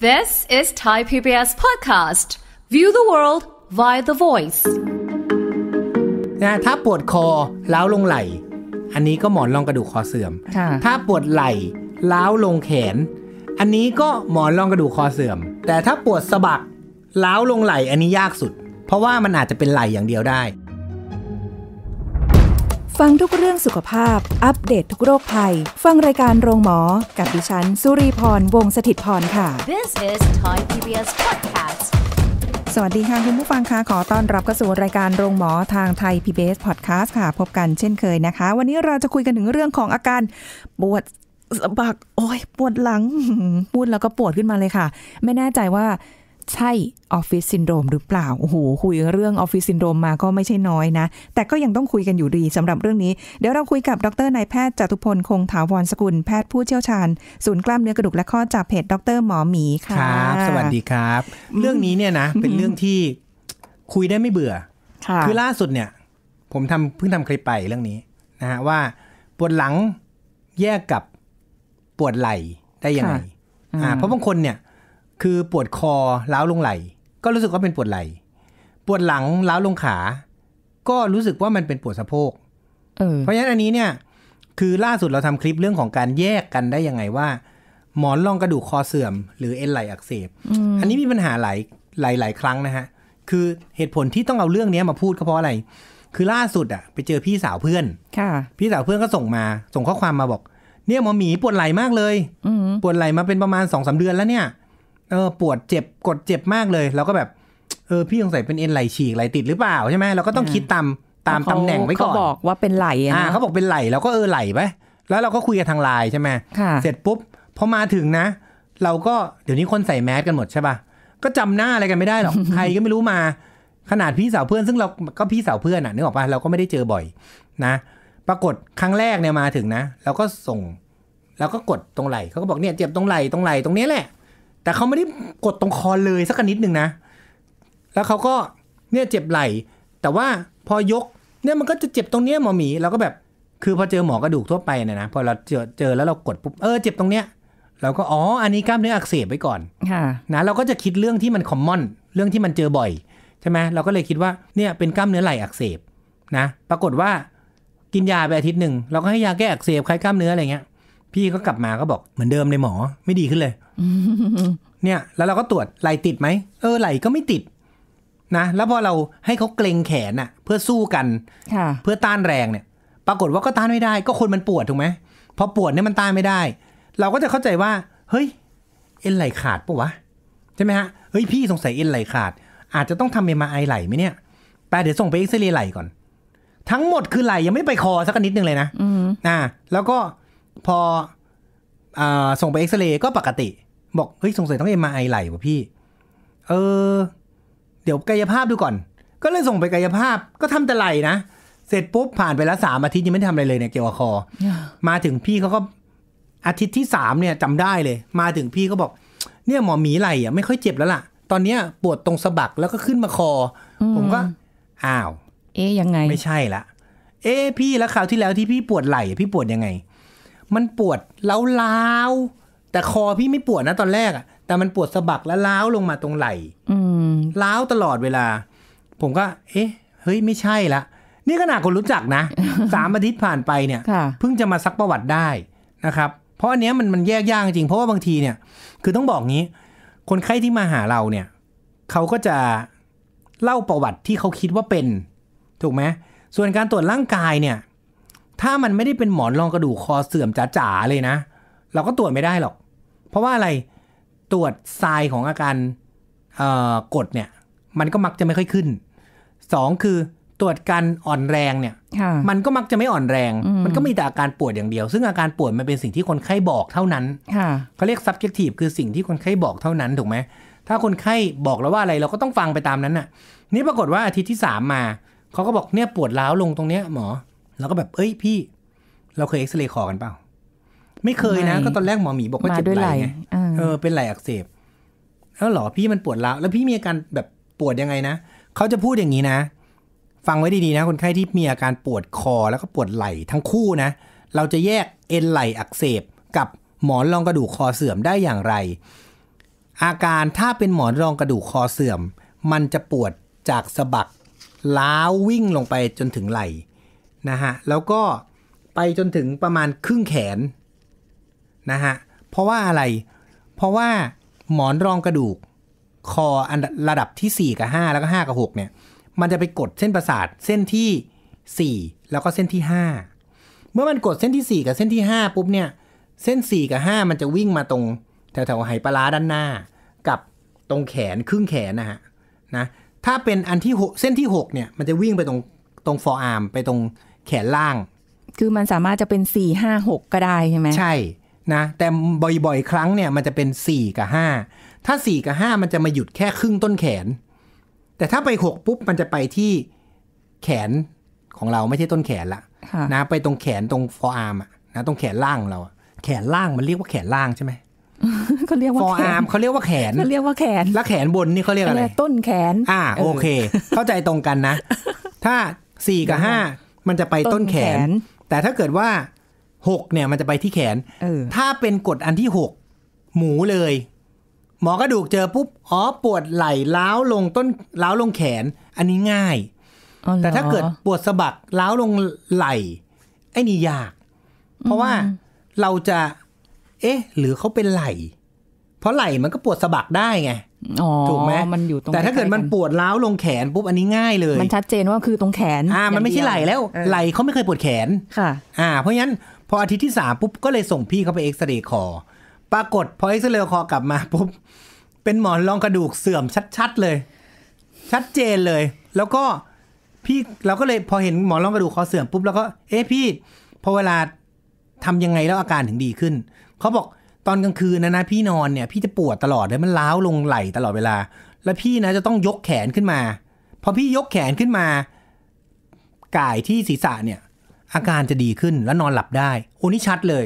This is Thai PBS podcast. View the world via the voice. นะถ้าปวดคอแล้วลงไหล อันนี้ก็หมอนรองกระดูกคอเสื่อม ถ้าปวดไหล่ล้วลงแขน อันนี้ก็หมอนรองกระดูกคอเสื่อม แต่ถ้าปวดสะบักแล้วลงไหล อันนี้ยากสุด เพราะว่ามันอาจจะเป็นไหลอย่างเดียวได้ฟังทุกเรื่องสุขภาพ อัปเดตททุกโรคภัย ฟังรายการโรงหมอกับดิฉันสุรีพรวงศิตพรค่ะ This is Thai PBS Podcast สวัสดีค่ะ คุณผู้ฟังคะขอต้อนรับเข้าสู่รายการโรงหมอทางไทย PBS Podcast ค่ะ พบกันเช่นเคยนะคะ วันนี้เราจะคุยกันถึงเรื่องของอาการปวดสะบักโอ้ยปวดหลังพูดแล้วก็ปวดขึ้นมาเลยค่ะ ไม่แน่ใจว่าใช่ออฟฟิศซินโดรมหรือเปล่าโอ้โหคุยเรื่องออฟฟิศซินโดรมมาก็ไม่ใช่น้อยนะ แต่ก็ยังต้องคุยกันอยู่ดีสำหรับเรื่องนี้เดี๋ยวเราคุยกับดรนายแพทย์จตุพลคงถาวรสกุลแพทย์ผู้เชี่ยวชาญศูนย์กล้ามเนื้อกระดูก และข้อจากเพจดรหมอหมีค่ะครับ สวัสดีครับ เรื่องนี้เนี่ยนะ เป็นเรื่องที่คุยได้ไม่เบื่อ คือล่าสุดเนี่ยผมทำเพิ่งทำคลิปไปเรื่องนี้นะฮะว่าปวดหลังแยกกับปวดไหล่ได้ยังไงอ่าเพราะบางคนเนี่ยคือปวดคอล้าวลงไหล ก็รู้สึกว่าเป็นปวดไหล ปวดหลังล้าวลงขา ก็รู้สึกว่ามันเป็นปวดสะโพกเพราะฉะนั้นอันนี้เนี่ย คือล่าสุดเราทำคลิปเรื่องของการแยกกันได้ยังไงว่า หมอนรองกระดูกคอเสื่อมหรือเอ็นไหลอักเสบออันนี้มีปัญหาหลายหลายหลายครั้งนะฮะคือเหตุผลที่ต้อง เอาเรื่องนี้มาพูดก็เพราะอะไร คือล่าสุดอะไปเจอพี่สาวเพื่อนค่ะ พี่สาวเพื่อนก็ส่งมา ส่งข้อความมาบอก เนี่ยหมอหมีปวดไหล่มากเลยปวดไหล่มาเป็นประมาณสองสาเดือนแล้วเนี่ยเออปวดเจ็บกดเจ็บมากเลยแล้วก็แบบเออพี่สงสัยเป็นเอ็นไหลฉีกไหลติดหรือเปล่าใช่ไหมเราก็ต้องคิดตาม ตามตำแหน่งไว้ก่อน เขาบอกว่าเป็นไหลอ่ะเขาบอกเป็นไหลเราก็เออไหลไปแล้วเราก็คุยกับทางไลน์ใช่ไหมเสร็จปุ๊บพอมาถึงนะ เราก็เดี๋ยวนี้คนใส่แมสกันหมดใช่ป่ะก็จำหน้าอะไรกันไม่ได้หรอกใครก็ไม่รู้มา ขนาดพี่สาวเพื่อน ซึ่งเราก็พี่สาวเพื่อนอ่ะนึกออกป่ะเราก็ไม่ได้เจอบ่อยนะปรากฏครั้งแรกเนี่ยมาถึงนะเราก็ส่งเราก็กดตรงไหลเขาก็บอกเนี่ยเจ็บตรงไหลตรงไหลตรงนี้แหละแต่เขาไม่ได้กดตรงคอเลยสักนิดหนึ่งนะ แล้วเขาก็เนี่ยเจ็บไหล่ แต่ว่าพอยกเนี่ยมันก็จะเจ็บตรงเนี้ย หมอหมี เราก็แบบ คือพอเจอหมอกระดูกทั่วไปเนี่ยนะ พอเราเจอเจอแล้วเรากดปุ๊บเออ เจ็บตรงเนี้ย เราก็อ๋ออันนี้กล้ามเนื้ออักเสบไว้ก่อน ค่ะ นะเราก็จะคิดเรื่องที่มันคอมมอน เรื่องที่มันเจอบ่อย ใช่ไหม เราก็เลยคิดว่าเนี่ยเป็นกล้ามเนื้อไหล่อักเสบนะ ปรากฏว่ากินยาไปอาทิตย์หนึ่งเราก็ให้ยาแก้อักเสบคลายกล้ามเนื้ออะไรเงี้ยพี่ก็กลับมาก็บอกเหมือนเดิมเลยหมอ ไม่ดีขึ้นเลย เนี่ยแล้วเราก็ตรวจไหลติดไหมเออไหลก็ไม่ติด นะแล้วพอเราให้เขาเกรงแขนอะเพื่อสู้กันเพื่อต้านแรงเนี่ยปรากฏว่าก็ต้านไม่ได้ ก็คนมันปวดถูกไหมพอปวดเนี่ยมันต้านไม่ได้ เราก็จะเข้าใจว่า เฮ้ย เอ็นไหลขาดปะวะใช่ไหมฮะเฮ้ยพี่สงสัยเอ็นไหลขาด อาจจะต้องทำเอ็มไอไหลไหมเนี่ยแปเดี๋ยวส่งไปเอ็กซเรย์ไหลก่อน ทั้งหมดคือไหลยังไม่ไปคอสักนิดนึงเลยนะอ่าแล้วก็พออส่งไปเอ็กซเรย์ก็ปกติ บอกเฮ้ยสงสัยต้องเอ็มไอไหลว่ะพี่ เออ เดี๋ยวกายภาพดูก่อน ก็เลยส่งไปกายภาพก็ทำแต่ไหลนะ เสร็จปุ๊บผ่านไปแล้วสามอาทิตย์ยังไม่ทำทำอะไรเลยเนี่ยเกี่ยวกับคอ มาถึงพี่เขาก็อาทิตย์ที่สามเนี่ยจำได้เลย มาถึงพี่เขาบอก เนี่ยหมอหมีไหลอ่ะไม่ค่อยเจ็บแล้วล่ะ ตอนเนี้ย ปวดตรงสะบักแล้วก็ขึ้นมาคอ ผมก็อ้าว เอ๊ยยังไง ไม่ใช่ละ เอ๊พี่แล้วคราวที่แล้วที่พี่ปวดไหล่พี่ปวดยังไงมันปวดเล้าๆแต่คอพี่ไม่ปวดนะ ตอนแรกอะแต่มันปวดสะบักแล้เล้าวลงมาตรงไหล่ล้าวตลอดเวลา ผมก็ เอ๊ะ เฮ้ยไม่ใช่ละนี่ขนาดคนรู้จักนะสามอาทิตย์ผ่านไปเนี่ยเพิ่งจะมาซักประวัติได้นะครับ เพราะอันเนี้ยมันมันแยกยากจริงเพราะว่าบางทีเนี่ย คือต้องบอกงี้ คนไข้ที่มาหาเราเนี่ยเขาก็จะเล่าประวัติที่เขาคิดว่าเป็น ถูกไหมส่วนการตรวจร่างกายเนี่ยถ้ามันไม่ได้เป็นหมอนรองกระดูกคอเสื่อมจ๋าๆ เลยนะ เราก็ตรวจไม่ได้หรอก เพราะว่าอะไรตรวจทรายของอาการกดเนี่ย มันก็มักจะไม่ค่อยขึ้น สองคือตรวจการอ่อนแรงเนี่ยมันก็มักจะไม่อ่อนแรง มันก็มีแต่อาการปวดอย่างเดียว ซึ่งอาการปวดมันเป็นสิ่งที่คนไข้บอกเท่านั้นเขาเรียก subjective คือสิ่งที่คนไข้บอกเท่านั้นถูกไหมถ้าคนไข้บอกแล้วว่าอะไรเราก็ต้องฟังไปตามนั้นน่ะนี่ปรากฏว่าอาทิตย์ที่สามมาเขาก็บอกเนี่ยปวดร้าวลงตรงเนี้ยหมอเราก็แบบ เอ้ยพี่ เราเคยเอ็กซเรย์คอกันเปล่า ไม่เคยนะ ก็ตอนแรกหมอหมีบอกว่าเจ็บไหล่ไงเออเป็นไหล่อักเสบ แล้วหรอพี่มันปวดแล้ว แล้วพี่มีอาการแบบปวดยังไงนะเขาจะพูดอย่างนี้นะ ฟังไว้ดีๆนะ คนไข้ที่มีอาการปวดคอแล้วก็ปวดไหล่ทั้งคู่นะ เราจะแยกเอ็นไหล่อักเสบ กับหมอนรองกระดูกคอเสื่อมได้อย่างไร อาการถ้าเป็นหมอนรองกระดูกคอเสื่อม มันจะปวดจากสะบักล้าววิ่งลงไปจนถึงไหล่นะฮะแล้วก็ไปจนถึงประมาณครึ่งแขนนะฮะเพราะว่าอะไรเพราะว่าหมอนรองกระดูกคออันระดับที่ 4 กับ 5 แล้วก็5กับ6เนี่ยมันจะไปกดเส้นประสาทเส้นที่ 4 แล้วก็เส้นที่ 5 เมื่อมันกดเส้นที่ 4 กับเส้นที่ 5 ปุ๊บเนี่ยเส้น 4 กับ 5 มันจะวิ่งมาตรงแถวๆไหปลาด้านหน้า กับตรงแขนครึ่งแขนนะฮะนะถ้าเป็นอันที่6เส้นที่6เนี่ยมันจะวิ่งไปตรงตรง forearm ไปตรงแขนล่าง คือมันสามารถจะเป็น 4 5 6ก็ได้ใช่ไหม ใช่ นะ แต่บ่อยๆ ครั้งเนี่ย มันจะเป็น4 กับ 5 ถ้า 4 กับ5มันจะมาหยุดแค่ครึ่งต้นแขน แต่ถ้าไป6ปุ๊บมันจะไปที่แขนของเราไม่ใช่ต้นแขนละนะไปตรงแขนตรง forearm นะตรงแขนล่างเรา แขนล่างมันเรียกว่าแขนล่างใช่ไหมเขาเรียกว่า forearm เขาเรียกว่าแขนเขาเรียกว่าแขน แล้วแขนบนนี่เขาเรียกอะไร ต้นแขน อ่า โอเค เข้าใจตรงกันนะ ถ้าสี่กับห้ามันจะไปต้นแขน แต่ถ้าเกิดว่าหกเนี่ยมันจะไปที่แขนถ้าเป็นกฎอันที่หกหมูเลย หมอกระดูก เจอปุ๊บอ๋อปวดไหล่ล้าวลงต้นล้าวลงแขน อันนี้ง่ายแต่ถ้าเกิดปวดสะบักล้าวลงไหล่ไอ้นี่ยาก เพราะว่าเราจะ เอ๊ะ หรือเขาเป็นไหล่ เพราะไหล่มันก็ปวดสะบักได้ไงถูกไหมมันอยู่ตรงแต่ถ้าเกิดมันปวดร้าวลงแขนปุ๊บอันนี้ง่ายเลย มันชัดเจนว่าคือตรงแขน อ่า มันไม่ใช่ไหล่แล้วไหล่เขาไม่เคยปวดแขนค่ะ อ่าเพราะงั้นพออาทิตย์ที่สามปุ๊บก็เลยส่งพี่เขาไปเอ็กซเรย์คอ ปรากฏพอเอ็กซเรย์คอกลับมาปุ๊บเป็นหมอนรองกระดูกเสื่อมชัดๆเลย ชัดเจนเลย แล้วก็พี่เราก็เลยพอเห็นหมอนรองกระดูกคอเสื่อมปุ๊บแล้วก็ เอ๊ะพี่พอเวลาทำยังไงแล้วอาการถึงดีขึ้นเขาบอกตอนกลางคืนนะนะพี่นอนเนี่ยพี่จะปวดตลอดเลยมันล้าวลงไหลตลอดเวลา แล้วพี่นะจะต้องยกแขนขึ้นมา พอพี่ยกแขนขึ้นมา ก่ายที่ศีรษะเนี่ยอาการจะดีขึ้นแล้วนอนหลับได้ โอ้นี่ชัดเลย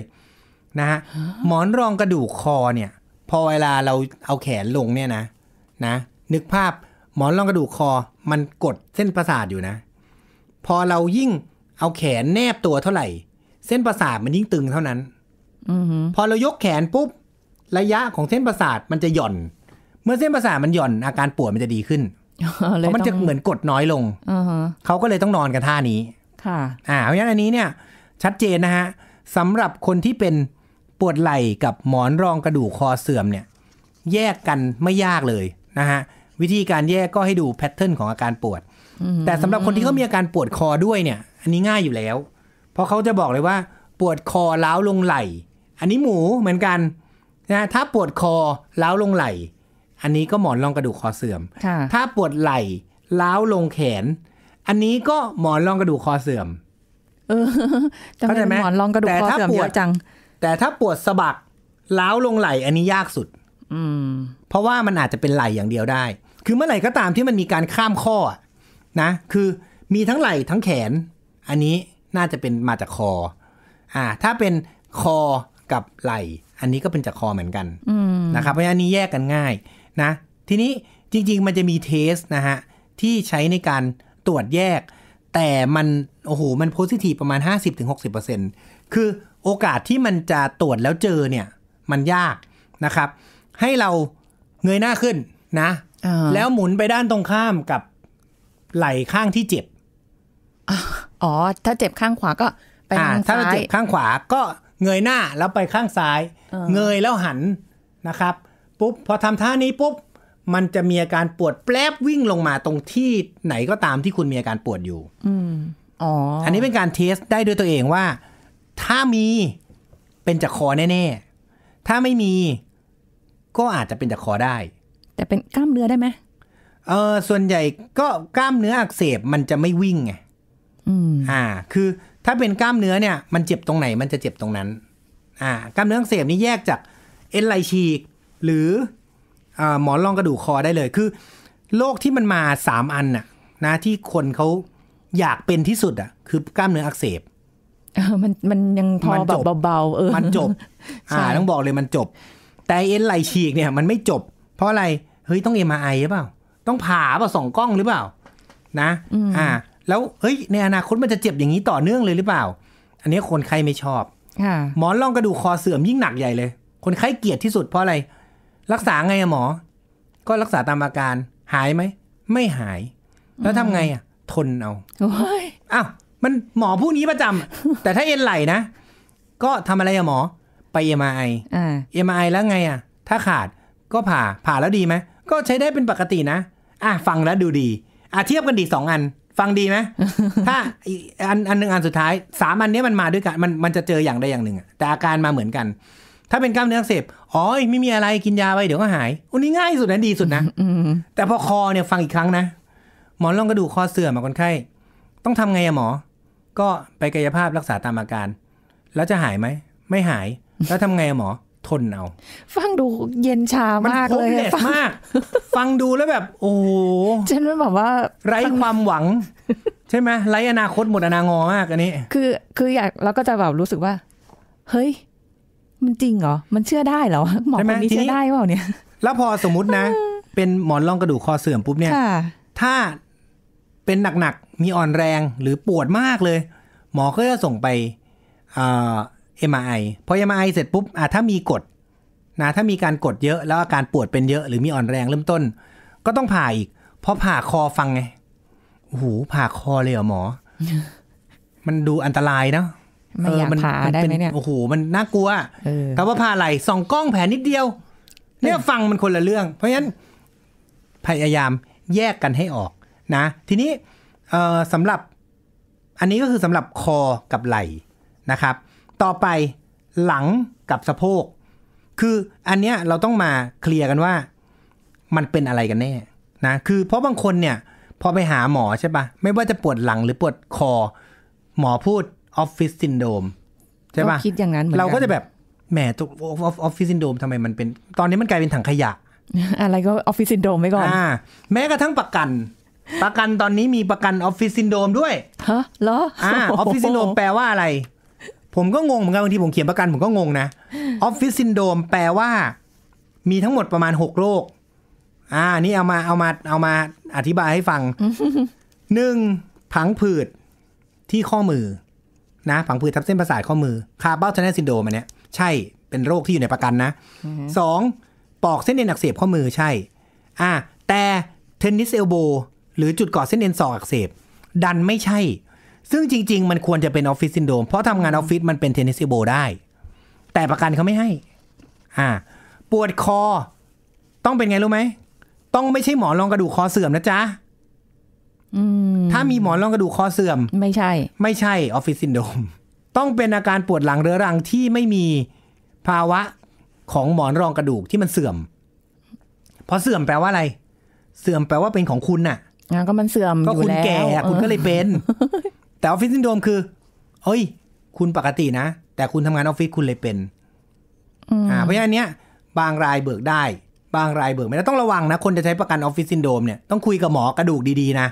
นะฮะหมอนรองกระดูกคอเนี่ย พอเวลาเราเอาแขนลงเนี่ยนะนะ นึกภาพหมอนรองกระดูกคอมันกดเส้นประสาทอยู่นะ พอเรายิ่งเอาแขนแนบตัวเท่าไหร่ เส้นประสาทมันยิ่งตึงเท่านั้นพอเรายกแขนปุ๊บ ระยะของเส้นประสาทมันจะหย่อน เมื่อเส้นประสาทมันหย่อน อาการปวดมันจะดีขึ้นเพราะมันจะเหมือนกดน้อยลงเขาก็เลยต้องนอนกันท่านี้ค่ะอ่าเพราะฉะนั้นอันนี้เนี่ยชัดเจนนะฮะสำหรับคนที่เป็นปวดไหล่กับหมอนรองกระดูกคอเสื่อมเนี่ยแยกกันไม่ยากเลยนะฮะวิธีการแยกก็ให้ดูแพทเทิร์นของอาการปวดแต่สำหรับคนที่เขามีอาการปวดคอด้วยเนี่ย อันนี้ง่ายอยู่แล้ว เพราะเขาจะบอกเลยว่าปวดคอล้าวลงไหล่อันนี้หมูเหมือนกัน นะ ถ้าปวดคอเล้าลงไหลอันนี้ก็หมอนรองกระดูกคอเสื่อมถ้าปวดไหลเล้าลงแขน อันนี้ก็หมอนรองกระดูกคอเสื่อมเข้าใจไหมหมอนรองกระดูกคอเสื่อมเยอะจัง แต่ถ้าปวดสะบักเล้าลงไหลอันนี้ยากสุด อืมเพราะว่ามันอาจจะเป็นไหลอย่างเดียวได้ คือเมื่อไหร่ก็ตามที่มันมีการข้ามข้อนะ คือมีทั้งไหล่ทั้งแขน อันนี้น่าจะเป็นมาจากคอ อ่า ถ้าเป็นคอกับไหล่อันนี้ก็เป็นจากคอเหมือนกันนะครับเพราะอันนี้แยกกันง่ายนะทีนี้จริง ๆ มันจะมีเทสนะฮะที่ใช้ในการตรวจแยก แต่มันโอ้โหมันโพสิทีฟประมาณ 50-60%คือโอกาสที่มันจะตรวจแล้วเจอเนี่ย มันยากนะครับ ให้เราเงยหน้าขึ้นนะแล้วหมุนไปด้านตรงข้ามกับไหล่ข้างที่เจ็บ อ๋อ ถ้าเจ็บข้างขวาก็ไปทางซ้ายถ้าเาเจ็บข้างขวาก็เงยหน้าแล้วไปข้างซ้ายเงยแล้วหันนะครับปุ๊บ พอทำท่านี้ปุ๊บมันจะมีอาการปวดแปลบวิ่งลงมาตรงที่ไหนก็ตามที่คุณมีอาการปวดอยู่อ๋ออันนี้เป็นการเทสได้ด้วยตัวเองว่า ถ้ามีเป็นจากคอแน่ๆถ้าไม่มีก็อาจจะเป็นจากคอได้ แต่เป็นกล้ามเนื้อได้ไหมเออส่วนใหญ่ก็กล้ามเนื้ออักเสบมันจะไม่วิ่งไงอ่า คือถ้าเป็นกล้ามเนื้อเนี่ยมันเจ็บตรงไหนมันจะเจ็บตรงนั้น อ่ากล้ามเนื้ออักเสบนี่แยกจากเอ็นไหลฉีก หรืออหมอนรองกระดูกคอได้เลยคือโรคที่มันมาสามอัน น่ะ นะที่คนเขาอยากเป็นที่สุดอ่ะ คือกล้ามเนื้ออักเสบเออมันมันยังพอแบบเบาๆเออ มันจบอ่าต้องบอกเลยมันจบ แต่เอ็นไหลฉีกเนี่ย มันไม่จบ เพราะอะไรเฮ้ยต้องเอ็มไอหรือเปล่า ต้องผ่าเปล่าสองกล้องหรือเปล่า นะอ่าแล้วเฮ้ย ในอนาคตมันจะเจ็บอย่างนี้ต่อเนื่องเลยหรือเปล่า อันนี้คนไข้ไม่ชอบหมอนรองกระดูกคอเสื่อมยิ่งหนักใหญ่เลย คนไข้เกลียดที่สุดเพราะอะไรรักษาไงอะหมอ ก็รักษาตามอาการหายไหมไม่หาย แล้วทำไงอะทนเอาอ้าว มันหมอผู้นี้ประจำ แต่ถ้าเอ็นไหลนะ ก็ทำอะไรอะหมอ ไปเอ็มไอเอ็มไอแล้วไงอะถ้าขาดก็ผ่าผ่าแล้วดีไหมก็ใช้ได้เป็นปกตินะ อ่ะฟังแล้วดูดีอ่ะเทียบกันดีสองอันฟังดีไหมถ้าอันอันหนึ่งอันสุดท้ายสามอันนี้มันมาด้วยกันมันมันจะเจออย่างใดอย่างหนึ่งแต่อาการมาเหมือนกัน ถ้าเป็นกล้ามเนื้อเสพอ๋อไม่มีอะไรกินยาไปเดี๋ยวก็หายอันนี้ง่ายสุดนะดีสุดนะแต่พอคอเนี่ยฟังอีกครั้งนะหมอนรองกระดูกคอเสื่อมคนไข้ต้องทำไงอะหมอ ก็ไปกายภาพรักษาตามอาการ แล้วจะหายไหมไม่หาย แล้วทำไงอะหมอทนเอา ฟังดูเย็นชามากเลยมากฟังดูแล้วแบบ โอ้ฉันมแบบว่า ไร้ความหวัง ใช่ไหมไร้อนาคตหมดอนางอมากอันนี้ คือ คืออยากเราก็จะแบบรู้สึกว่า เฮ้ย มันจริงเหรอ มันเชื่อได้เหรอหมอคนนี้เชื่อได้เปล่าเนี่ย แล้วพอสมมตินะ เป็นหมอนรองกระดูกคอเสื่อมปุ๊บเนี่ย ถ้าเป็นหนักๆ มีอ่อนแรงหรือปวดมากเลย หมอก็จะส่งไป MRI พอ MRI เสร็จปุ๊บอ่ะถ้ามีกดนะถ้ามีการกดเยอะ แล้วอาการปวดเป็นเยอะ หรือมีอ่อนแรงเริ่มต้น ก็ต้องผ่าอีกเพราะผ่าคอฟังไง โอ้โหผ่าคอเลยเหรอหมอ มันดูอันตรายเนาะไม่อยากผ่าได้ไหมเนี่ย โอ้โห มันน่ากลัวแต่ว่าผ่าไหลส่องกล้องแผลนิดเดียวเนี่ยฟังมันคนละเรื่อง เพราะฉะนั้นพยายามแยกกันให้ออก นะทีนี้สำหรับ อันนี้ก็คือสำหรับคอกับไหล่นะครับต่อไปหลังกับสะโพกคืออันเนี้ยเราต้องมาเคลียร์กันว่ามันเป็นอะไรกันแน่นะคือเพราะบางคนเนี่ยพอไปหาหมอใช่ปะไม่ว่าจะปวดหลังหรือปวดคอหมอพูดออฟฟิศซินโดมใช่ปะคิดอย่างนั้นเราก็จะแบบแหมตัวออฟฟิศซินโดมทำไมมันเป็น ตอนนี้มันกลายเป็นถังขยะ อะไรก็ออฟฟิศซินโดมไว้ก่อนอ่าแม้กระทั่งประกัน ประกันตอนนี้มีประกันออฟฟิศซินโดมด้วยฮะเหรออ่าออฟฟิศซินโดมแปลว่าอะไรผมก็งงเหมือนกันบางทีผมเขียนประกัน ผมก็งงนะออฟฟิศซินโดมแปลว่า มีทั้งหมดประมาณหกโรค อ่า นี่เอามาเอามาเอามาอธิบายให้ฟังหนึ่งผังผืดที่ข้อมือ นะผังผืดทับเส้นประสาทข้อมือคาร์เบลชนซินโดมอันเนี้ยใช่เป็นโรคที่อยู่ในประกันนะสองปอกเส้นเอ็นอักเสบข้อมือใช่ อ่า แต่เทนนิสเอลโบหรือจุดก่อเส้นเอ็นศอกอักเสบ ดันไม่ใช่ซึ่งจริง ๆ มันควรจะเป็นออฟฟิศซินโดมเพราะทำงานออฟฟิศมันเป็นเทนนิสิโบได้ แต่ประกันเขาไม่ให้ อ่า ปวดคอ ต้องเป็นไงรู้ไหมต้องไม่ใช่หมอนรองกระดูกคอเสื่อม นะจ๊ะถ้ามีหมอนรองกระดูกคอเสื่อม ไม่ใช่ ไม่ใช่ออฟฟิศซินโดมต้องเป็นอาการปวดหลังเรื้อรังที่ไม่มีภาวะ ของหมอนรองกระดูกที่มันเสื่อมเพราะเสื่อมแปลว่าอะไร เสื่อมแปลว่าเป็นของคุณน่ะก็มันเสื่อมก็คุณแก่คุณก็เลยเป็นแต่ออฟฟิศซินโดมคือเฮ้ย คุณปกตินะ แต่คุณทำงานออฟฟิศคุณเลยเป็นอ่าเพราะฉะนั้นเนี้ยบางรายเบิกได้ บางรายเบิก ไม่ได้ต้องระวังนะ คนจะใช้ประกันออฟฟิศซินโดมเนี่ยต้องคุยกับหมอกระดูกดี ๆ นะ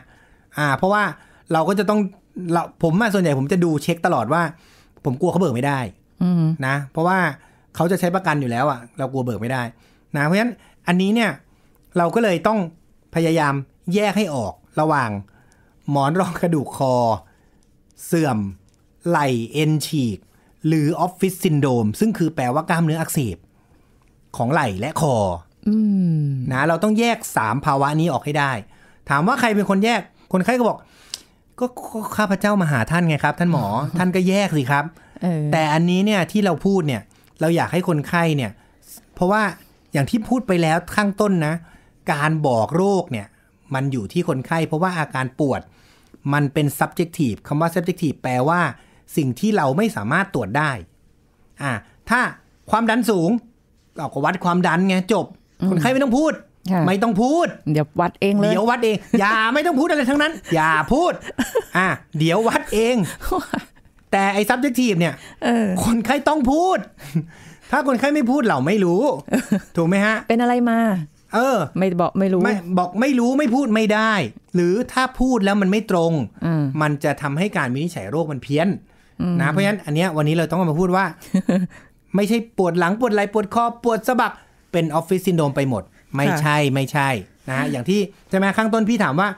อ่า เพราะว่าเราก็จะต้องเราผมมาส่วนใหญ่ผมจะดูเช็คตลอดว่า ผมกลัวเขาเบิกไม่ได้นะ เพราะว่าเขาจะใช้ประกันอยู่แล้วอะ่ะเรากลัวเบิกไม่ได้ นะ เพราะฉะนั้นอันนี้เนี่ย เราก็เลยต้องพยายามแยกให้ออก ระหว่าง หมอนรองกระดูกคอเสื่อมไหลเอ็นฉีก หรือออฟฟิศซินโดมซึ่งคือแปลว่ากล้ามเนื้ออักเสบ ของไหล่และคอนะ เราต้องแยกสามภาวะนี้ออกให้ได้ ถามว่าใครเป็นคนแยก คนไข้ก็บอก ก็ข้าพเจ้ามาหาท่านไงครับ ท่านหมอ ท่านก็แยกสิครับแต่อันนี้เนี่ยที่เราพูดเนี่ย เราอยากให้คนไข้เนี่ย เพราะว่าอย่างที่พูดไปแล้วข้างต้นนะ การบอกโรคเนี่ย มันอยู่ที่คนไข้ เพราะว่าอาการปวดมันเป็น subjective คำว่า subjective แปลว่า สิ่งที่เราไม่สามารถตรวจได้ อ่าถ้าความดันสูงเราก็วัดความดันไงจบ คนไข้ไม่ต้องพูด ไม่ต้องพูด เดี๋ยววัดเองเลย เดี๋ยววัดเอง อย่าไม่ต้องพูดอะไรทั้งนั้น อย่าพูด อ่ะเดี๋ยววัดเอง แต่ไอ้ subjective เนี่ยคนไข้ต้องพูด ถ้าคนไข้ไม่พูดเราไม่รู้ ถูกไหมฮะ เป็นอะไรมาเออไม่บอกไม่รู้ไม่บอกไม่รู้ไม่พูดไม่ได้ หรือถ้าพูดแล้วมันไม่ตรง มันจะทำให้การวินิจฉัยโรคมันเพี้ยน นะเพราะฉะนั้นอันเนี้ยวันนี้เราต้องมาพูดว่า ไม่ใช่ปวดหลังปวดไหล่ปวดคอ ปวดสะบักเป็นออฟฟิศซินโดมไปหมด ไม่ใช่ไม่ใช่ นะฮะอย่างที่ใช่ไหมข้างต้นพี่ถามว่า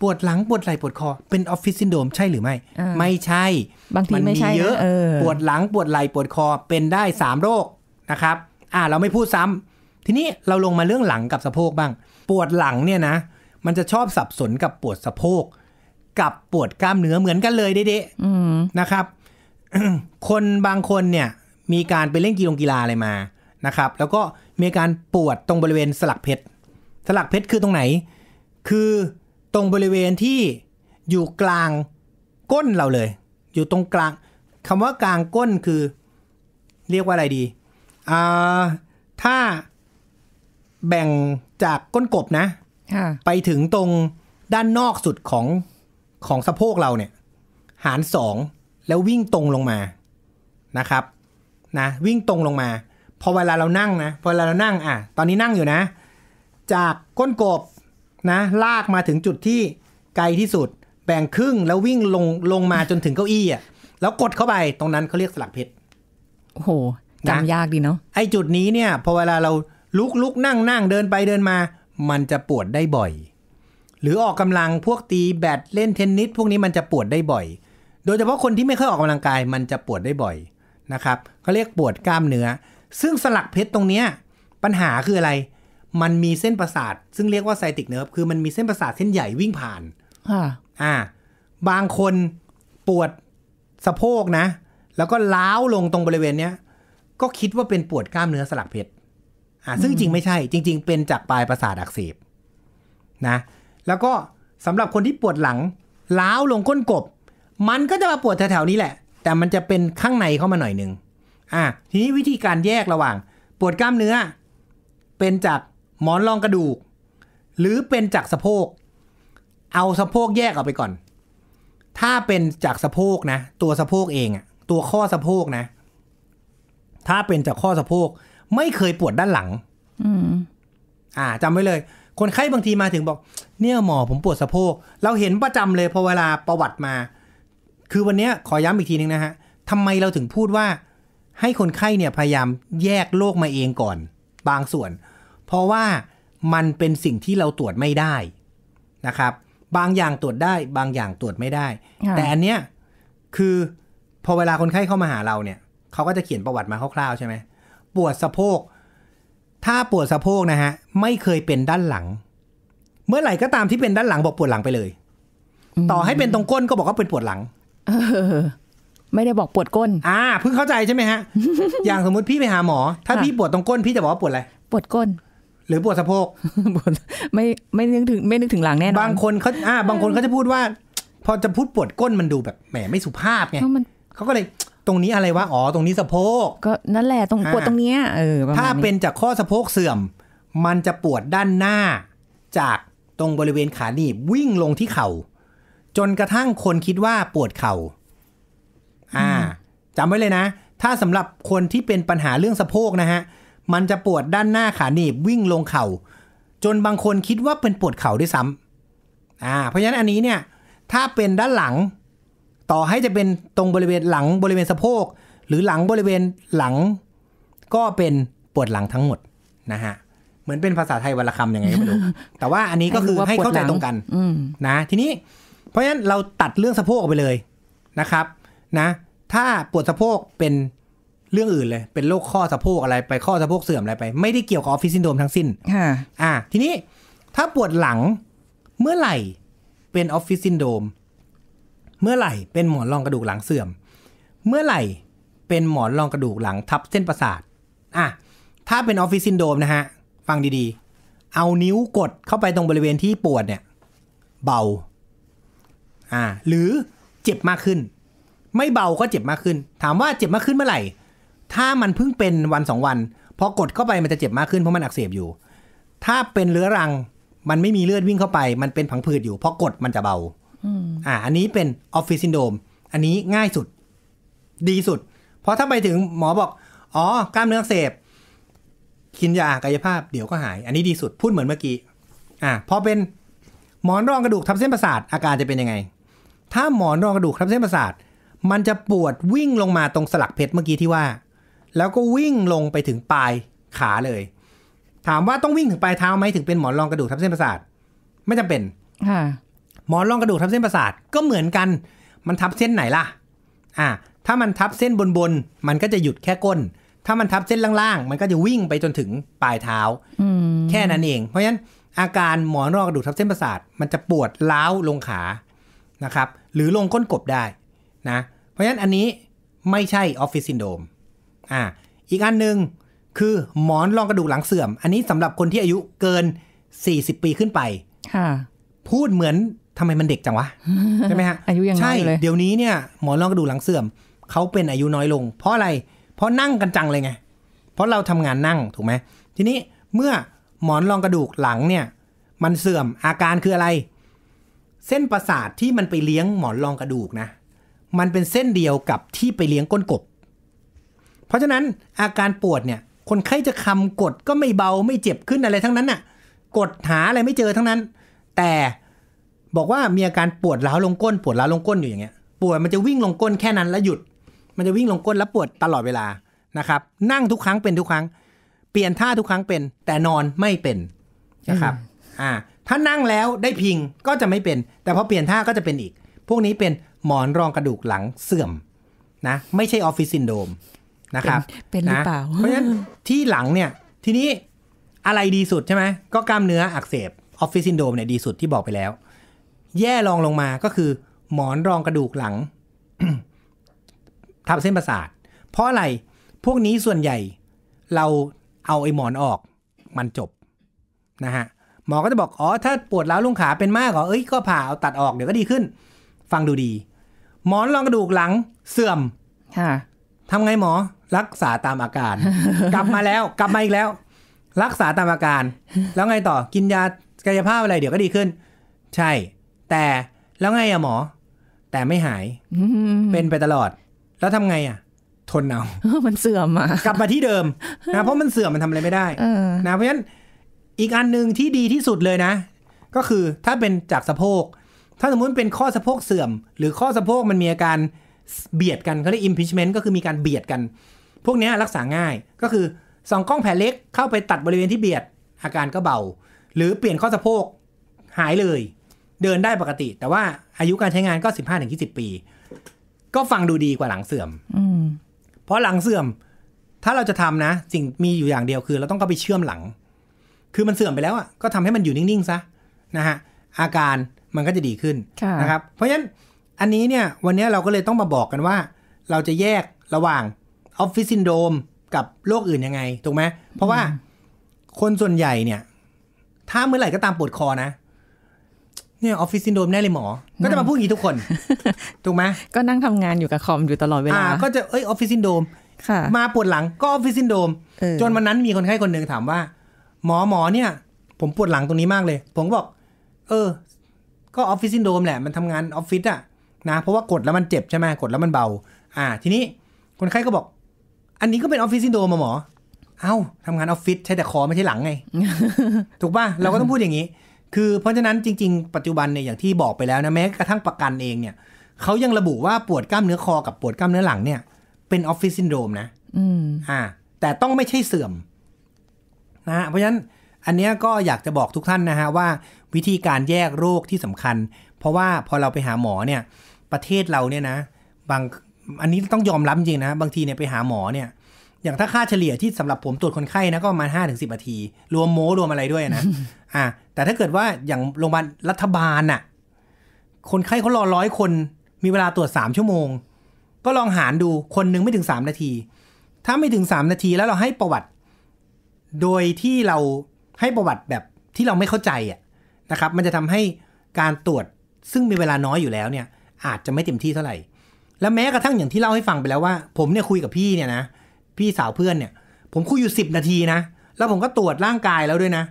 ปวดหลังปวดไหล่ปวดคอเป็นออฟฟิศซินโดมใช่หรือไม่ ไม่ใช่ บางทีมันมีเยอะปวดหลังปวดไหล่ปวดคอเป็นได้สามโรคนะครับอ่าเราไม่พูดซ้ำทีนี้เราลงมาเรื่องหลังกับสะโพกบ้าง ปวดหลัง เนี่ยนะมันจะชอบสับสนกับปวดสะโพกกับปวดกล้ามเนื้อเหมือนกันเลยเด๊ะนะครับคนบางคนเนี่ย มีการไปเล่นกีฬากีฬาอะไรมานะครับ แล้วก็มีการปวดตรงบริเวณสลักเพชรสลักเพชรคือตรงไหน คือตรงบริเวณที่อยู่กลางก้นเราเลย อยู่ตรงกลางคำว่ากลางก้นคือเรียกว่าอะไรดีอ่าถ้าแบ่งจากก้นกบนะไปถึงตรงด้านนอกสุดของของสะโพกเราเนี่ย หารสอง แล้ววิ่งตรงลงมานะครับ นะวิ่งตรงลงมา พอเวลาเรานั่งนะพอเวลาเรานั่งอ่ะตอนนี้นั่งอยู่นะ จากก้นกบนะ ลากมาถึงจุดที่ไกลที่สุด แบ่งครึ่งแล้ววิ่งลงลงมาจนถึงเก้าอี้อ่ะ แล้วกดเข้าไปตรงนั้นเขาเรียกสลักเพชรโอ้โหจำยากดีเนาะไอจุดนี้เนี่ยพอเวลาเราลุกลุกนั่งนั่งเดินไปเดินมา มันจะปวดได้บ่อย หรือออกกำลังพวกตีแบดเล่นเทนนิสพวกนี้มันจะปวดได้บ่อย โดยเฉพาะคนที่ไม่เคยออกกำลังกายมันจะปวดได้บ่อยนะครับ เขาเรียกปวดกล้ามเนื้อ ซึ่งสลักเพชรตรงเนี้ยปัญหาคืออะไร มันมีเส้นประสาทซึ่งเรียกว่าไซติกเนิร์ฟคือมันมีเส้นประสาทเส้นใหญ่วิ่งผ่านอ่า บางคนปวดสะโพกนะ แล้วก็ล้าวลงตรงบริเวณเนี้ยก็คิดว่าเป็นปวดกล้ามเนื้อ สลักเพชรอ่าซึ่งจริงไม่ใช่ จริง ๆ เป็นจากปลายประสาทอักเสบนะ แล้วก็สำหรับคนที่ปวดหลังล้าวลงก้นกบมันก็จะมาปวดแถวๆนี้แหละ แต่มันจะเป็นข้างในเข้ามาหน่อยหนึ่งอ่ะทีนี้วิธีการแยกระหว่างปวดกล้ามเนื้อ เป็นจากหมอนรองกระดูก หรือเป็นจากสะโพกเอาสะโพกแยกออกไปก่อน ถ้าเป็นจากสะโพกนะ ตัวสะโพกเองอะตัวข้อสะโพกนะ ถ้าเป็นจากข้อสะโพกไม่เคยปวดด้านหลังอ่าจำไว้เลย คนไข้บางทีมาถึงบอกเนี่ยหมอผมปวดสะโพก เราเห็นประจำเลยพอเวลาประวัติมา คือวันนี้ขอย้ำอีกทีนึงนะฮะทำไมเราถึงพูดว่า ให้คนไข้เนี่ยพยายามแยกโรคมาเองก่อน บางส่วน เพราะว่ามันเป็นสิ่งที่เราตรวจไม่ได้นะครับ บางอย่างตรวจได้ บางอย่างตรวจไม่ได้ แต่อันเนี้ยคือ พอเวลาคนไข้เข้ามาหาเราเนี่ยเขาก็จะเขียนประวัติมาคร่าวๆใช่ไหมปวดสะโพก ถ้าปวดสะโพกนะฮะ ไม่เคยเป็นด้านหลัง เมื่อไหร่ก็ตามที่เป็นด้านหลังบอกปวดหลังไปเลย ต่อให้เป็นตรงก้นก็บอกว่าเป็นปวดหลังไม่ได้บอกปวดก้น อ่า เพิ่งเข้าใจใช่ไหมฮะ อย่างสมมติพี่ไปหาหมอ ถ้าพี่ปวดตรงก้น พี่จะบอกว่าปวดอะไร ปวดก้น หรือปวดสะโพกปวดไม่ไม่นึกถึง ไม่นึกถึงหลังแน่นอน บางคนเขาอ่าบางคนเขาจะพูดว่า พอจะพูดปวดก้นมันดูแบบแหมไม่สุภาพไงเขาก็เลยตรงนี้อะไรวะ อ๋อ ตรงนี้สะโพก ก็นั่นแหละตรงปวดตรงเนี้ยเออถ้าเป็นจากข้อสะโพกเสื่อม มันจะปวดด้านหน้าจากตรงบริเวณขาหนีบวิ่งลงที่เข่า จนกระทั่งคนคิดว่าปวดเข่า อ่าจำไว้เลยนะ ถ้าสำหรับคนที่เป็นปัญหาเรื่องสะโพกนะฮะ มันจะปวดด้านหน้าขาหนีบวิ่งลงเข่า จนบางคนคิดว่าเป็นปวดเข่าด้วยซ้ำอ่า เพราะฉะนั้นอันนี้เนี่ย ถ้าเป็นด้านหลังต่อให้จะเป็นตรงบริเวณหลังบริเวณสะโพก หรือหลังบริเวณหลัง ก็เป็นปวดหลังทั้งหมดนะฮะเหมือนเป็นภาษาไทยวรรณคำยังไงก็ไม่รู้แต่ว่าอันนี้ก็คือให้เข้าใจตรงกันนะ ทีนี้เพราะฉะนั้นเราตัดเรื่องสะโพกออกไปเลยนะครับนะ ถ้าปวดสะโพกเป็นเรื่องอื่นเลย เป็นโรคข้อสะโพกอะไรไปข้อสะโพกเสื่อมอะไรไปไม่ได้เกี่ยวกับออฟฟิศซินโดมทั้งสิ้นค่ะอ่าทีนี้ถ้าปวดหลังเมื่อไหร่เป็นออฟฟิศซินโดมเมื่อไหร่เป็นหมอนรองกระดูกหลังเสื่อม เมื่อไหร่เป็นหมอนรองกระดูกหลังทับเส้นประสาท อ่ะ ถ้าเป็นออฟฟิศซินโดมนะฮะ ฟังดีๆ เอานิ้วกดเข้าไปตรงบริเวณที่ปวดเนี่ย เบา อ่าหรือเจ็บมากขึ้น ไม่เบาก็เจ็บมากขึ้น ถามว่าเจ็บมากขึ้นเมื่อไหร่ ถ้ามันเพิ่งเป็นวันสองวัน พอกดเข้าไปมันจะเจ็บมากขึ้นเพราะมันอักเสบอยู่ ถ้าเป็นเรื้อรัง มันไม่มีเลือดวิ่งเข้าไป มันเป็นผังผืดอยู่ พอกดมันจะเบาอ่าอันนี้เป็นออฟฟิศซินโดมอันนี้ง่ายสุด ดีสุด เพราะถ้าไปถึงหมอบอก อ๋อ กล้ามเนื้อเสพกินยากายภาพเดี๋ยวก็หาย อันนี้ดีสุดพูดเหมือนเมื่อกี้อ่าพอเป็นหมอนรองกระดูกทับเส้นประสาทอาการจะเป็นยังไง ถ้าหมอนรองกระดูกทับเส้นประสาทมันจะปวดวิ่งลงมาตรงสลักเพชรเมื่อกี้ที่ว่า แล้วก็วิ่งลงไปถึงปลายขาเลย ถามว่าต้องวิ่งถึงปลายเท้าไหมถึงเป็นหมอนรองกระดูกทับเส้นประสาทไม่จำเป็นค่ะหมอนรองกระดูกทับเส้นประสาทก็เหมือนกัน มันทับเส้นไหนล่ะ อ่า ถ้ามันทับเส้นบนบน มันก็จะหยุดแค่ก้น ถ้ามันทับเส้นล่างๆมันก็จะวิ่งไปจนถึงปลายเท้าแค่นั้นเอง เพราะฉะนั้นอาการหมอนรองกระดูกทับเส้นประสาทมันจะปวดล้าวลงขา นะครับ หรือลงก้นกบได้ นะ เพราะฉะนั้นอันนี้ไม่ใช่ออฟฟิศซินโดมอ่า อีกอันหนึ่งคือหมอนรองกระดูกหลังเสื่อม อันนี้สำหรับคนที่อายุเกิน40ปีขึ้นไปพูดเหมือนทำไมมันเด็กจังวะ ใช่ไหมฮะอายุยังใช่เลย เดี๋ยวนี้เนี่ยหมอนรองกระดูกหลังเสื่อมเขาเป็นอายุน้อยลง เพราะอะไรเพราะนั่งกันจังเลยไงเพราะเราทำงานนั่งถูกไหมทีนี้เมื่อหมอนรองกระดูกหลังเนี่ย มันเสื่อมอาการคืออะไร เส้นประสาทที่มันไปเลี้ยงหมอนรองกระดูกนะมันเป็นเส้นเดียวกับที่ไปเลี้ยงก้นกบเพราะฉะนั้นอาการปวดเนี่ย คนไข้จะคำกดก็ไม่เบาไม่เจ็บขึ้นอะไรทั้งนั้นน่ะ กดหาอะไรไม่เจอทั้งนั้น แต่บอกว่ามีอาการปวดร้าวลงก้นปวดร้าวลงก้นอยู่อย่างเงี้ยปวดมันจะวิ่งลงก้นแค่นั้นแล้วหยุด มันจะวิ่งลงก้นแล้วปวดตลอดเวลานะครับนั่งทุกครั้งเป็นทุกครั้ง เปลี่ยนท่าทุกครั้งเป็นแต่นอนไม่เป็นนะครับอ่าถ้านั่งแล้วได้พิงก็จะไม่เป็น แต่พอเปลี่ยนท่าก็จะเป็นอีก พวกนี้เป็นหมอนรองกระดูกหลังเสื่อมนะไม่ใช่ออฟฟิศซินโดมนะครับ เป็นหรือเปล่า เพราะฉะนั้นที่หลังเนี่ยทีนี้อะไรดีสุดใช่ไหมก็กล้ามเนื้ออักเสบออฟฟิศซินโดมเนี่ยดีสุดที่บอกไปแล้วแย่รองลงมาก็คือ หมอนรองกระดูกหลังทับเส้นประสาท เพราะอะไร พวกนี้ส่วนใหญ่ เราเอาไอ้หมอนออก มันจบนะฮะหมอก็จะบอกอ๋อถ้าปวดล้าวลุงขาเป็นมากเหรอเอ้ยก็ผ่าเอาตัดออกเดี๋ยวก็ดีขึ้น ฟังดูดี หมอนรองกระดูกหลัง เสื่อมค่ะทำไงหมอรักษาตามอาการ กลับมาแล้ว กลับมาอีกแล้ว รักษาตามอาการ แล้วไงต่อกินยากายภาพอะไร เดี๋ยวก็ดีขึ้น ใช่แต่แล้วไงอะหมอ แต่ไม่หาย เป็นไปตลอด แล้วทำไงอะทนเอามันเสื่อมอะกลับมาที่เดิมนะเพราะมันเสื่อมมันทำอะไรไม่ได้นะ เพราะฉะนั้นอีกอันหนึ่งที่ดีที่สุดเลยนะ ก็คือถ้าเป็นจากสะโพก ถ้าสมมติเป็นข้อสะโพกเสื่อม หรือข้อสะโพกมันมีอาการเบียดกันเขาเรียก i m p i n g e m e n t ก็คือมีการเบียดกัน พวกนี้รักษาง่าย ก็คือส่องกล้องแผ่นเล็กเข้าไปตัดบริเวณที่เบียดอาการก็เบา หรือเปลี่ยนข้อสะโพกหายเลยเดินได้ปกติ แต่ว่าอายุการใช้งานก็สิบห้าถึงยี่สิบปี ก็ฟังดูดีกว่าหลังเสื่อม อืมเพราะหลังเสื่อม ถ้าเราจะทำนะ สิ่งมีอยู่อย่างเดียวคือเราต้องก็ไปเชื่อมหลัง คือมันเสื่อมไปแล้ว อ่ะ ก็ทำให้มันอยู่นิ่ง ๆซะ นะฮะ อาการมันก็จะดีขึ้นนะครับ เพราะฉะนั้นอันนี้เนี่ย วันนี้เราก็เลยต้องมาบอกกันว่า เราจะแยกระหว่างออฟฟิศซินโดมกับโรคอื่นยังไงถูกไหมเพราะว่าคนส่วนใหญ่เนี่ย ถ้าเมื่อไหร่ก็ตามปวดคอนะเนี่ยออฟฟิศซินโดมแน่เลยหมอ ก็จะมาพูดอย่างนี้ทุกคน ถูกไหมก็นั่งทำงานอยู่กับคอมอยู่ตลอดเวลาก็จะเอ้ยออฟฟิศซินโดมมาปวดหลังก็ออฟฟิศซินโดม จนวันนั้นมีคนไข้คนหนึ่งถามว่า หมอหมอเนี่ย ผมปวดหลังตรงนี้มากเลย ผมก็บอก เออ ก็ออฟฟิศซินโดมแหละมันทำงานออฟฟิศอะนะเพราะว่ากดแล้วมันเจ็บใช่ไหมกดแล้วมันเบา อ่า ทีนี้คนไข้ก็บอก อันนี้ก็เป็นออฟฟิศซินโดมหมอ เอ้าทำงานออฟฟิศใช่แต่คอไม่ใช่หลังไง ถูกป่ะเราก็ต้องพูดอย่างนี้คือเพราะฉะนั้นจริง ๆ ปัจจุบันเนี่ยอย่างที่บอกไปแล้วนะ แม้กระทั่งประกันเองเนี่ยเขายังระบุว่าปวดกล้ามเนื้อคอกับปวดกล้ามเนื้อหลังเนี่ยเป็นออฟฟิศซินโดรมนะอ่าแต่ต้องไม่ใช่เสื่อม นะฮะเพราะฉะนั้น อันเนี้ยก็อยากจะบอกทุกท่านนะฮะว่าวิธีการแยกโรคที่สำคัญ เพราะว่าพอเราไปหาหมอเนี่ย ประเทศเราเนี่ยนะบางอันนี้ต้องยอมรับจริงนะ บางทีเนี่ยไปหาหมอเนี่ยอย่างถ้าค่าเฉลี่ยที่สำหรับผมตรวจคนไข้นะก็ประมาณห้าถึงสิบนาที รวมโม้รวมอะไรด้วยนะอ่าแต่ถ้าเกิดว่าอย่างโรงพยาบาลรัฐบาลน่ะ คนไข้เขารอร้อยคนมีเวลาตรวจสามชั่วโมง ก็ลองหารดูคนหนึ่งไม่ถึงสามนาที ถ้าไม่ถึงสามนาทีแล้วเราให้ประวัติ โดยที่เราให้ประวัติแบบที่เราไม่เข้าใจอ่ะนะครับ มันจะทำให้การตรวจซึ่งมีเวลาน้อยอยู่แล้วเนี่ย อาจจะไม่เต็มที่เท่าไหร่และแม้กระทั่งอย่างที่เล่าให้ฟังไปแล้วว่าผมเนี่ยคุยกับพี่เนี่ยนะพี่สาวเพื่อนเนี่ย ผมคุยอยู่สิบนาทีนะแล้วผมก็ตรวจร่างกายแล้วด้วยนะ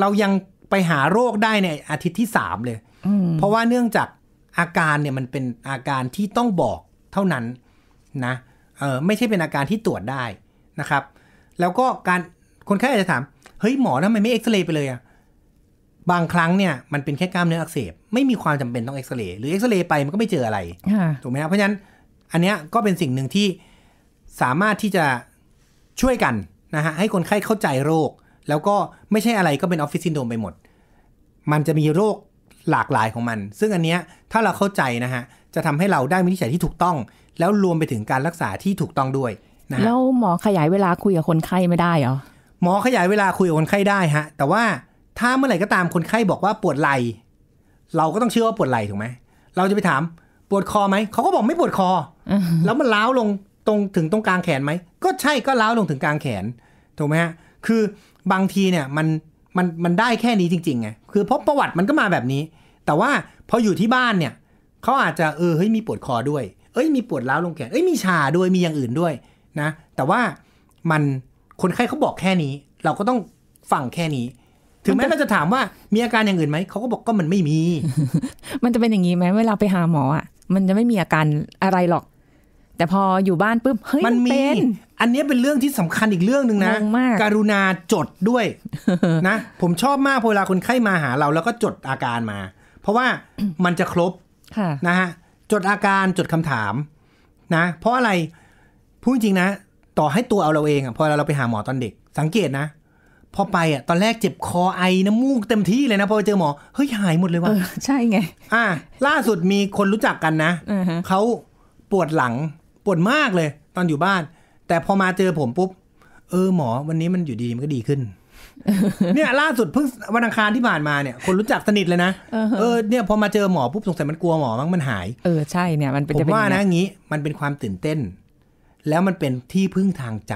เรายังไปหาโรคได้ในอาทิตย์ที่สามเลย เพราะว่าเนื่องจากอาการเนี่ยมันเป็นอาการที่ต้องบอกเท่านั้นนะ เออไม่ใช่เป็นอาการที่ตรวจได้นะครับ แล้วก็การคนไข้อาจจะถามเฮ้ยหมอทำไมไม่เอ็กซเรย์ไปเลยอะบางครั้งเนี่ยมันเป็นแค่กล้ามเนื้ออักเสบไม่มีความจำเป็นต้องเอ็กซเรย์หรือเอ็กซเรย์ไปมันก็ไม่เจออะไรถูกไหมครับเพราะฉะนั้นอันเนี้ยก็เป็นสิ่งหนึ่งที่สามารถที่จะช่วยกันนะฮะให้คนไข้เข้าใจโรค แล้วก็ไม่ใช่อะไรก็เป็นออฟฟิศซินโดมไปหมด มันจะมีโรคหลากหลายของมัน ซึ่งอันเนี้ย ถ้าเราเข้าใจนะฮะ จะทำให้เราได้วินิจฉัยที่ถูกต้อง แล้วรวมไปถึงการรักษาที่ถูกต้องด้วยนะแล้วหมอขยายเวลาคุยกับคนไข้ไม่ได้เหรอ หมอขยายเวลาคุยกับคนไข้ได้ฮะ แต่ว่าถ้าเมื่อไหร่ก็ตามคนไข้บอกว่าปวดไหล่เราก็ต้องเชื่อว่าปวดไหล่ถูกไหมเราจะไปถามปวดคอไหมเขาก็บอกไม่ปวดคอแล้วมันล้าวลงตรงถึงตรงกลางแขนไหม ก็ใช่ก็เล้าลงถึงกลางแขนถูกไหมฮะคือบางทีเนี่ยมันมันมันได้แค่นี้จริงๆไงคือพบประวัติมันก็มาแบบนี้ แต่ว่าพออยู่ที่บ้านเนี่ยเขาอาจจะเออเฮ้ยมีปวดคอด้วยเอ้ยมีปวดเล้าลงแขนเอ้ยมีชาด้วยมีอย่างอื่นด้วยนะ แต่ว่ามันคนไข้เขาบอกแค่นี้ เราก็ต้องฟังแค่นี้ ถึงแม้เราจะถามว่ามีอาการอย่างอื่นไหมเขาก็บอกก็มันไม่มี มันจะเป็นอย่างนี้ไหมเวลาไปหาหมออ่ะมันจะไม่มีอาการอะไรหรอกแต่พออยู่บ้านปุ๊บเฮ้ยมันมีอันนี้เป็นเรื่องที่สำคัญอีกเรื่องหนึ่งนะงาการุณาจดด้วยนะผมชอบมากเวลาคนไข้มาหาเราแล้วก็จดอาการมา เพราะว่ามันจะครบนะฮะ จดอาการจดคำถามนะ เพราะอะไร พูดจริงนะ ต่อให้ตัวเอาเราเองอ่ะพอเราไปหาหมอตอนเด็ก สังเกตนะพอไปอ่ะตอนแรกเจ็บคอไอน้ำมูกเต็มที่เลยนะพอไปเจอหมอเฮ้ยหายหมดเลยว่ะใช่ไง อ่าล่าสุดมีคนรู้จักกันนะเขาปวดหลังปวดมากเลยตอนอยู่บ้าน แต่พอมาเจอผมปุ๊บ เออหมอวันนี้มันอยู่ดี มันก็ดีขึ้นเนี่ย ล่าสุดเพิ่งวันอังคารที่ผ่านมาเนี่ยคนรู้จักสนิทเลยนะ เออเนี่ยพอมาเจอหมอปุ๊บสงสัยมันกลัวหมอมั้งมันหายเออใช่เนี่ยมันเป็นผมว่านะงี้มันเป็นความตื่นเต้น แล้วมันเป็นที่พึ่งทางใจ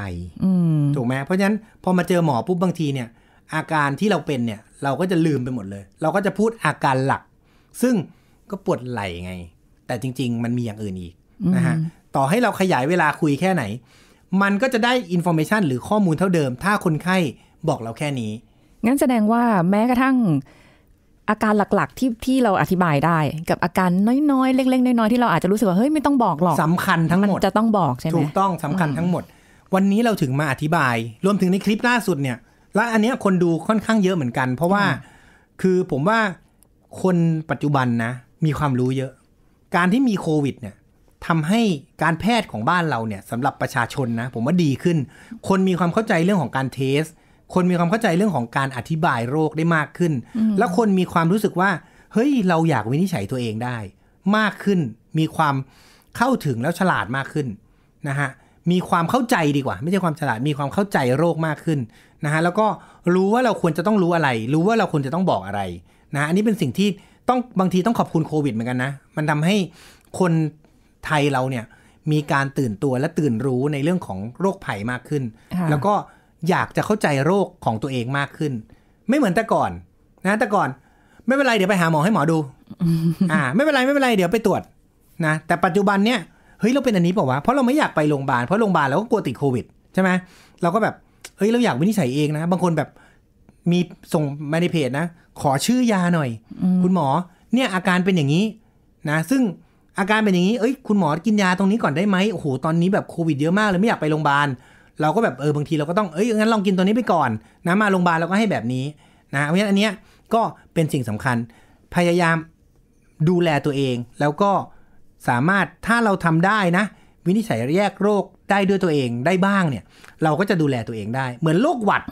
ถูกไหมเพราะฉะนั้น พอมาเจอหมอปุ๊บบางทีเนี่ย อาการที่เราเป็นเนี่ย เราก็จะลืมไปหมดเลย เราก็จะพูดอาการหลัก ซึ่งก็ปวดไหล่ไง แต่จริง ๆ มันมีอย่างอื่นอีกนะฮะต่อให้เราขยายเวลาคุยแค่ไหน มันก็จะได้อินโฟเมชันหรือข้อมูลเท่าเดิม ถ้าคนไข้บอกเราแค่นี้ งั้นแสดงว่าแม้กระทั่งอาการหลักๆที่ที่เราอธิบายได้ กับอาการน้อยๆ เล็กๆน้อยๆที่เราอาจจะรู้สึกว่า เฮ้ยไม่ต้องบอกหรอกสำคัญทั้งหมดมจะต้องบอกใช่ไหมถูกต้องสำคัญทั้งหมด วันนี้เราถึงมาอธิบาย รวมถึงในคลิปล่าสุดเนี่ยและอันนี้คนดูค่อนข้างเยอะเหมือนกัน เพราะว่าคือผมว่าคนปัจจุบันนะมีความรู้เยอะ การที่มีโควิดเนี่ยทำให้การแพทย์ของบ้านเราเนี่ยสำหรับประชาชนนะผมว่าดีขึ้น คนมีความเข้าใจเรื่องของการเทส คนมีความเข้าใจเรื่องของการอธิบายโรคได้มากขึ้น แล้วคนมีความรู้สึกว่า เฮ้ยเราอยากวินิจฉัยตัวเองได้ มากขึ้น มีความเข้าถึงแล้วฉลาดมากขึ้น นะฮะ มีความเข้าใจดีกว่า ไม่ใช่ความฉลาดมีความเข้าใจโรคมากขึ้นนะฮะแล้วก็รู้ว่าเราควรจะต้องรู้อะไร รู้ว่าเราควรจะต้องบอกอะไรนะอันนี้เป็นสิ่งที่ต้องบางทีต้องขอบคุณโควิดเหมือนกันนะมันทำให้คนไทยเราเนี่ยมีการตื่นตัวและตื่นรู้ในเรื่องของโรคภัยมากขึ้น แล้วก็อยากจะเข้าใจโรคของตัวเองมากขึ้น ไม่เหมือนแต่ก่อน นะ แต่ก่อน ไม่เป็นไร เดี๋ยวไปหาหมอให้หมอดูอ่า ไม่เป็นไรไม่เป็นไรเดี๋ยวไปตรวจนะ แต่ปัจจุบันเนี่ยเฮ้ยเราเป็นอันนี้เปล่าวะเพราะเราไม่อยากไปโรงพยาบาลเพราะโรงพยาบาลเราก็กลัวติดโควิด ใช่ไหมเราก็แบบเฮ้ยเราอยากวินิจฉัยเองนะบางคนแบบมีส่งมาในเพจนะขอชื่อยาหน่อยคุณหมอเนี่ยอาการเป็นอย่างนี้นะ ซึ่งอาการ เป็นอย่างนี้ เอ้ย คุณหมอ กินยาตรงนี้ก่อนได้ไหม โอ้โห ตอนนี้แบบโควิดเยอะมากเลย ไม่อยากไปโรงพยาบาล เราก็แบบ เออ บางทีเราก็ต้อง เอ้ย งั้นลองกินตัวนี้ไปก่อน นะ มาโรงพยาบาลเราก็ให้แบบนี้ นะ เพราะฉะนั้นอันเนี้ยก็เป็นสิ่งสำคัญ พยายามดูแลตัวเอง แล้วก็สามารถ ถ้าเราทำได้นะ วินิจฉัยแยกโรคได้ด้วยตัวเองได้บ้างเนี่ย เราก็จะดูแลตัวเองได้ เหมือนโรคหวัด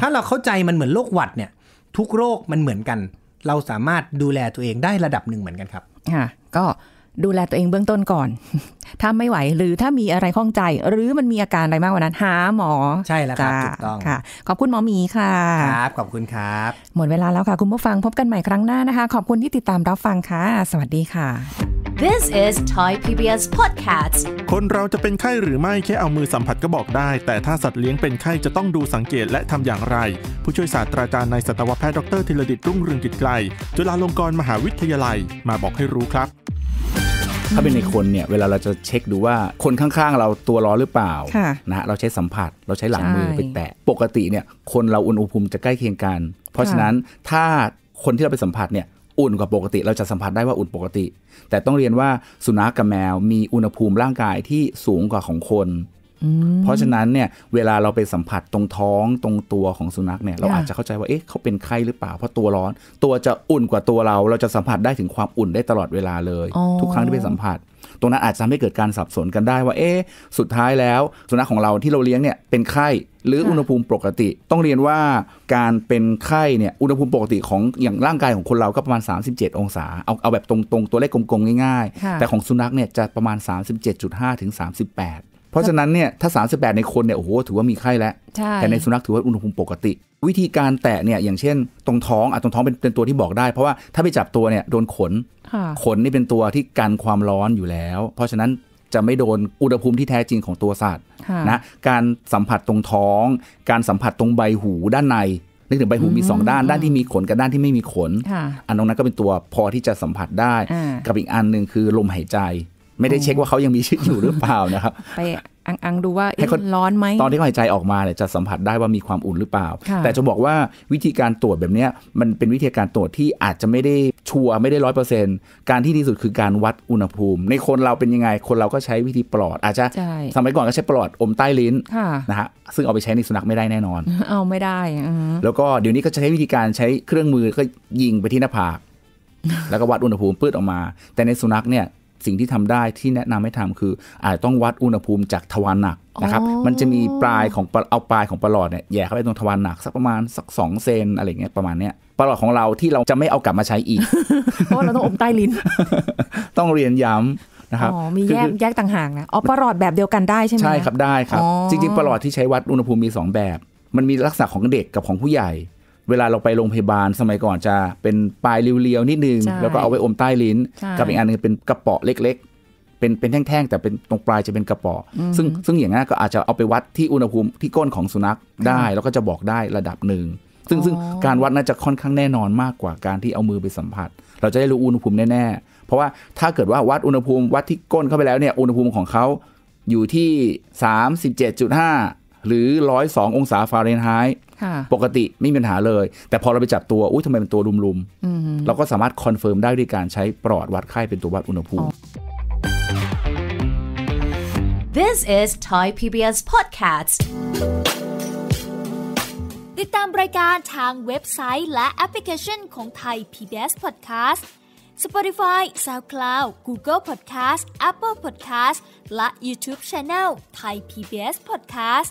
ถ้าเราเข้าใจมันเหมือนโรคหวัดเนี่ย ทุกโรคมันเหมือนกัน เราสามารถดูแลตัวเองได้ระดับหนึ่งเหมือนกันครับ ค่ะ ก็ดูแลตัวเองเบื้องต้นก่อนถ้าไม่ไหวหรือถ้ามีอะไรข้องใจหรือมันมีอาการอะไรมากกว่านั้นหาหมอใช่แล้วครับถูกต้องค่ะ ขอบคุณหมอมีค่ะ ครับ ขอบคุณครับ หมดเวลาแล้วค่ะ คุณผู้ฟังพบกันใหม่ครั้งหน้านะคะ ขอบคุณที่ติดตามรับฟังค่ะ สวัสดีค่ะ This is Thai PBS Podcast คนเราจะเป็นไข้หรือไม่แค่เอามือสัมผัสก็บอกได้ แต่ถ้าสัตว์เลี้ยงเป็นไข้จะต้องดูสังเกตและทำอย่างไร ผู้ช่วยศาสตราจารย์ในสัตวแพทย์ดรธิรดิตรุ่งเรืองกิจไกล จุฬาลงกรณ์มหาวิทยาลัยมาบอกให้รู้ครับถ้าเป็นในคนเนี่ยเวลาเราจะเช็คดูว่าคนข้างๆ เราตัวร้อนหรือเปล่านะเราใช้สัมผัสเราใช้หลังมือไปแตะปกติเนี่ยคนเราอุณหภูมิจะใกล้เคียงกัน เพราะฉะนั้นถ้าคนที่เราไปสัมผัสเนี่ยอุ่นกว่าปกติ เราจะสัมผัสได้ว่าอุ่นปกติ แต่ต้องเรียนว่าสุนัขกับแมวมีอุณหภูมิร่างกายที่สูงกว่าของคนเพราะฉะนั้นเนี่ยเวลาเราไปสัมผัสตรงท้องตรงตัวของสุนัขเนี่ย เราอาจจะเข้าใจว่าเอ๊ะเขาเป็นไข้หรือเปล่า เพราะตัวร้อน ตัวจะอุ่นกว่าตัวเราเราจะสัมผัสได้ถึงความอุ่นได้ตลอดเวลาเลย ทุกครั้งที่ไปสัมผัส ตรงนั้นอาจจะทำให้เกิดการสับสนกันได้ว่าเอ๊ะสุดท้ายแล้วสุนัขของเราที่เราเลี้ยงเนี่ยเป็นไข้ หรืออุณหภูมิปกติ ต้องเรียนว่าการเป็นไข้เนี่ยอุณหภูมิปกติของอย่างร่างกายของคนเราก็ประมาณ 37 องศาเอาเอาแบบตรงๆตัวเลขกลมๆง่าย ๆ แต่ของสุนัขเนี่ยจะประมาณ 37.5ถึง38เพราะฉะนั้นเนี่ยถ้า 38 ในคนเนี่ยโอ้โห ถือว่ามีไข้แล้วแต่ในสุนัขถือว่าอุณหภูมิปกติ วิธีการแตะเนี่ยอย่างเช่น ตรงท้องอ่ะตรงท้องเป็นเป็นตัวที่บอกได้เพราะว่าถ้าไปจับตัวเนี่ยโดนขน ขนนี่เป็นตัวที่กันความร้อนอยู่แล้ว เพราะฉะนั้นจะไม่โดนอุณหภูมิที่แท้จริงของตัวสัตว์นะ การสัมผัสตรงท้อง การสัมผัสตรงใบหูด้านใน นึกถึงใบหูมี2ด้าน ด้านที่มีขนกับด้านที่ไม่มีขนอันตรงนั้นก็เป็นตัวพอที่จะสัมผัสได้ กับอีกอันหนึ่งคือลมหายใจไม่ได้เช็คว่าเขายังมีชีวิตอยู่หรือเปล่านะครับไปอังอังดูว่าร้อนไหมตอนที่หายใจออกมาเนี่ยจะสัมผัสได้ว่ามีความอุ่นหรือเปล่า แต่จะบอกว่าวิธีการตรวจแบบนี้มันเป็นวิธีการตรวจที่อาจจะไม่ได้ชัวร์ไม่ได้ร้อยเปอร์เซ็นต์การที่ดีสุดคือการวัดอุณหภูมิ ในคนเราเป็นยังไงคนเราก็ใช้วิธีปลอด อาจจะสมัยก่อนก็ใช้ปลอดอมใต้ลิ้นนะฮะซึ่งเอาไปใช้ในสุนัขไม่ได้แน่นอนเอาไม่ได้แล้วก็เดี๋ยวนี้ก็ใช้วิธีการใช้เครื่องมือก็ยิงไปที่หน้าผากแล้วก็วัดอุณหภูมิปื้ดออกมา แต่ในสุนัขเนี่ยสิ่งที่ทำได้ที่แนะนำให้ทำคือ อาจต้องวัดอุณหภูมิจากทวารหนักนะครับ มันจะมีปลายของเอาปลายของปลอดเนี่ยแย่เข้าไปตรงทวารหนักสักประมาณสักสองเซนอะไรเงี้ยประมาณเนี้ยปลอดของเราที่เราจะไม่เอากลับมาใช้อีก เพราะเราต้องอมใต้ลิ้น ต้องเรียนย้ำนะครับอ๋อมีแยกแยกต่างหากนะ อ๋อปลอดแบบเดียวกันได้ใช่ไหมใช่ครับ ได้ครับ จริงๆปลอดที่ใช้วัดอุณหภูมิมี2แบบ มันมีลักษณะของเด็กกับของผู้ใหญ่เวลาเราไปโรงพยาบาลสมัยก่อนจะเป็นปลายเรียวๆนิดนึงแล้วก็เอาไว้อมใต้ลิ้นกับอีกอันนึงเป็นกระป๋อเล็ก ๆ เป็นเป็นแท่งๆแต่เป็นตรงปลายจะเป็นกระป๋ออซึ่งซึ่งอย่างนั้นก็อาจจะเอาไปวัดที่อุณหภูมิที่ก้นของสุนัขได้ แล้วก็จะบอกได้ระดับหนึ่งซึ่งซึ่งการวัดน่าจะค่อนข้างแน่นอนมากกว่าการที่เอามือไปสัมผัส เราจะได้รู้อุณหภูมิแน่ๆ เพราะว่าถ้าเกิดว่าวัดอุณหภูมิวัดที่ก้นเข้าไปแล้วเนี่ยอุณหภูมิของเขาอยู่ที่ 37.5หรือร้อยสององศาฟาเรนไฮต์ปกติไม่มีปัญหาเลย แต่พอเราไปจับตัวอุ้ยทำไมเป็นตัวรุมๆเราก็สามารถคอนเฟิร์มได้ด้วยการใช้ปลอดวัดไข้เป็นตัววัดอุณหภูมิ This is Thai PBS Podcast ติดตามรายการทางเว็บไซต์และแอปพลิเคชันของ Thai PBS Podcast Spotify, SoundCloud, Google Podcast, Apple Podcast และ YouTube Channel Thai PBS Podcast